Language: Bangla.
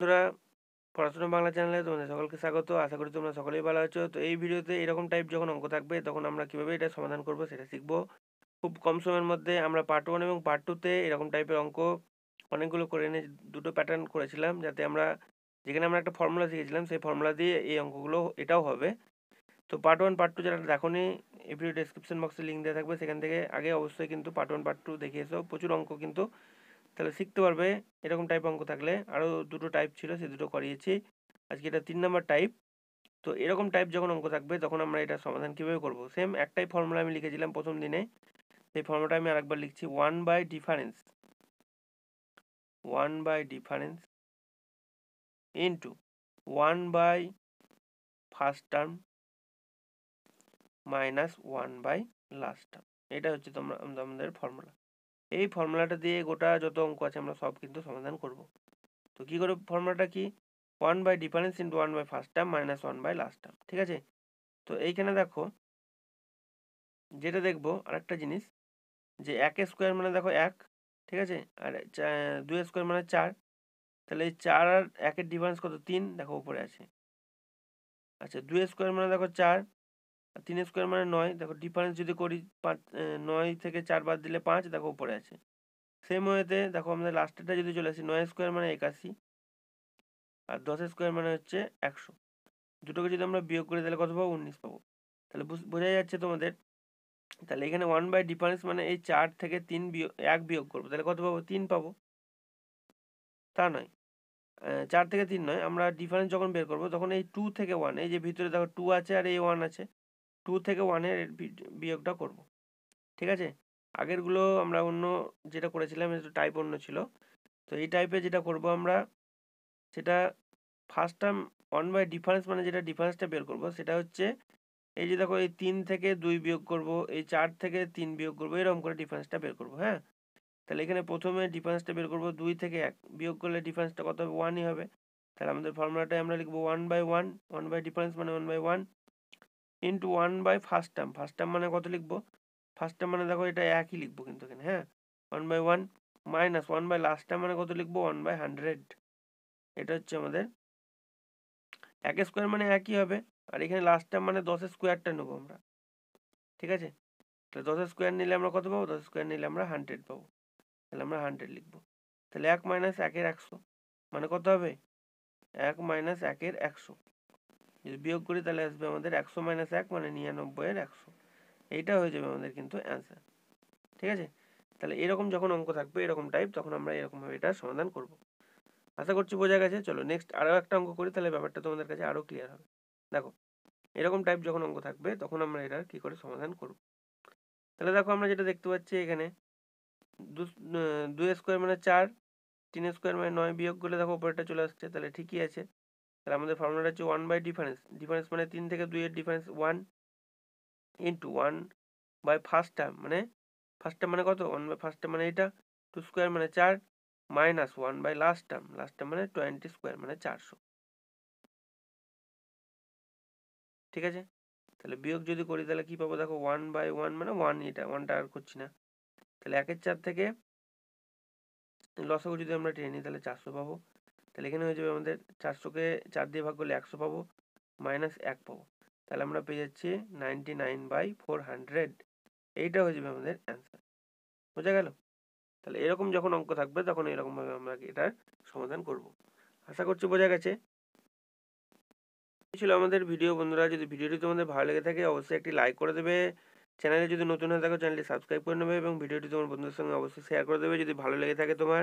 বন্ধুরা পড়াশোনা বাংলা চ্যানেলে তোমাদের সকলকে স্বাগত আশা করি তোমরা সকলেই ভালো আছো তো এই ভিডিওতে এরকম টাইপ যখন অঙ্ক থাকবে তখন আমরা কীভাবে এটা সমাধান করব সেটা শিখবো খুব কম সময়ের মধ্যে আমরা পার্ট ওয়ান এবং পার্ট টুতে এরকম টাইপের অঙ্ক অনেকগুলো করে এনে দুটো প্যাটার্ন করেছিলাম যাতে আমরা যেখানে আমরা একটা ফর্মুলা শিখেছিলাম সেই ফর্মুলা দিয়ে এই অঙ্কগুলো এটাও হবে তো পার্ট ওয়ান পার্ট টু যারা দেখোনি এই ভিডিও ডেসক্রিপশন বক্সে লিঙ্ক দেওয়া থাকবে সেখান থেকে আগে অবশ্যই কিন্তু পার্ট ওয়ান পার্ট টু দেখে এসো প্রচুর অঙ্ক কিন্তু তাহলে শিখতে পারবে এরকম টাইপ অঙ্ক থাকলে আরও দুটো টাইপ ছিল সে দুটো করিয়েছি আজকে এটা তিন নম্বর টাইপ তো এরকম টাইপ যখন অঙ্ক থাকবে তখন আমরা এটা সমাধান কীভাবে করব সেম একটাই ফর্মুলা আমি লিখেছিলাম প্রথম দিনে সেই ফর্মুলাটা আমি আরেকবার লিখছি one by difference one by difference into one by first term minus one by last term এটা হচ্ছে তোমরা আমাদের ফর্মুলা এই ফর্মুলাটা দিয়ে গোটা যত অঙ্ক আছে আমরা সব কিন্তু সমাধান করব তো কী করে ফর্মুলাটা কি one by difference into one by first term minus one by last term ঠিক আছে তো এইখানে দেখো যেটা দেখবো আরেকটা জিনিস যে এক স্কোয়ার মানে দেখো এক ঠিক আছে আর দুই স্কোয়ার মানে চার তাহলে এই চার আর একের ডিফারেন্স কত তিন দেখো উপরে আছে আচ্ছা দুই স্কোয়ার মানে দেখো চার তিন স্কোয়ার মানে নয় দেখো ডিফারেন্স যদি করি পাঁচ নয় থেকে চার বাদ দিলে পাঁচ দেখো উপরে আছে সেম ওয়েতে দেখো আমাদের লাস্টেরটা যদি চলে আসি নয় স্কোয়ার মানে একাশি আর দশ স্কোয়ার মানে হচ্ছে একশো দুটোকে যদি আমরা বিয়োগ করি তাহলে কত পাবো উনিশ পাবো তাহলে বোঝা যাচ্ছে তোমাদের তাহলে এখানে ওয়ান বাই ডিফারেন্স মানে এই চার থেকে তিন বিয়োগ এক বিয়োগ করবো তাহলে কত পাবো তিন পাবো তা নয় চার থেকে তিন নয় আমরা ডিফারেন্স যখন বের করবো তখন এই টু থেকে ওয়ান এই যে ভিতরে দেখো টু আছে আর এই ওয়ান আছে টু থেকে ওয়ানের বিয়োগটা করব ঠিক আছে আগেরগুলো আমরা অন্য যেটা করেছিলাম একটু টাইপ অন্য ছিল তো এই টাইপে যেটা করব আমরা সেটা first term one by difference মানে যেটা ডিফারেন্সটা বের করব সেটা হচ্ছে এই যে দেখো এই তিন থেকে দুই বিয়োগ করব এই চার থেকে তিন বিয়োগ করব এরকম করে ডিফারেন্সটা বের করব হ্যাঁ তাহলে এখানে প্রথমে ডিফারেন্সটা বের করব দুই থেকে এক বিয়োগ করলে ডিফারেন্সটা কত হবে ওয়ানই হবে তাহলে আমাদের ফর্মুলাটায় আমরা লিখবো one by one one by difference মানে one by one into one by first term first term মানে কত লিখবো ফার্স্ট টার্ম মানে দেখো এটা একই লিখবো কিন্তু এখানে হ্যাঁ one by one minus one by last term মানে কত লিখবো ওয়ান বাই হান্ড্রেড এটা হচ্ছে আমাদের এক স্কোয়ার মানে একই হবে আর এখানে লাস্ট টার্ম মানে দশের স্কোয়ারটা নেবো আমরা ঠিক আছে তাহলে দশের স্কোয়ার নিলে আমরা কত পাবো দশ স্কোয়ার নিলে আমরা হান্ড্রেড পাবো তাহলে আমরা হান্ড্রেড লিখবো তাহলে এক মাইনাস একের একশো মানে কত হবে এক মাইনাস একের একশো যদি বিয়োগ করি তাহলে আসবে আমাদের একশো মাইনাস এক মানে নিরানব্বই এর একশো এইটা হয়ে যাবে আমাদের কিন্তু অ্যান্সার ঠিক আছে তাহলে এরকম যখন অঙ্ক থাকবে এরকম টাইপ তখন আমরা এরকমভাবে এটা সমাধান করব আশা করছি বোঝা গেছে চলো নেক্সট আরও একটা অঙ্ক করি তাহলে ব্যাপারটা তোমাদের কাছে আরও ক্লিয়ার হবে দেখো এরকম টাইপ যখন অঙ্ক থাকবে তখন আমরা এটার কি করে সমাধান করব তাহলে দেখো আমরা যেটা দেখতে পাচ্ছি এখানে দুই স্কোয়ার মানে চার তিন স্কোয়ার মানে নয় বিয়োগ করলে দেখো উপরেটা চলে আসছে তাহলে ঠিকই আছে তাহলে আমাদের ফর্মুলাটা হচ্ছে ওয়ান বাই ডিফারেন্স ডিফারেন্স মানে তিন থেকে দুইয়ের difference one into one by first term মানে ফার্স্ট টার্ম মানে কত ওয়ান বাই ফার্স্ট টার্ম মানে এটা টু স্কোয়ার মানে চার minus one by last term last term মানে টোয়েন্টি স্কোয়ার মানে চারশো ঠিক আছে তাহলে বিয়োগ যদি করি তাহলে কী পাবো দেখো ওয়ান বাই ওয়ান মানে ওয়ান এটা ওয়ানটা আর করছি না তাহলে একের চার থেকে লসগু যদি আমরা টেনে নিই তাহলে চারশো পাবো তাহলে এখানে হয়ে যাবে আমাদের চারশোকে চার দিয়ে ভাগ করলে একশো পাবো মাইনাস এক পাবো তাহলে আমরা পেয়ে যাচ্ছি ninety nine by four hundred এইটা হয়ে যাবে আমাদের অ্যান্সার বোঝা গেল তাহলে এরকম যখন অঙ্ক থাকবে তখন এরকমভাবে আমরা এটার সমাধান করব আশা করছি বোঝা গেছে ছিল আমাদের ভিডিও বন্ধুরা যদি ভিডিওটি তোমাদের ভালো লেগে থাকে অবশ্যই একটি লাইক করে দেবে চ্যানেলে যদি নতুন হয়ে থাকো চ্যানেলটি সাবস্ক্রাইব করে নেবে এবং ভিডিওটি তোমার বন্ধুদের সঙ্গে অবশ্যই শেয়ার করে দেবে যদি ভালো লেগে থাকে তোমার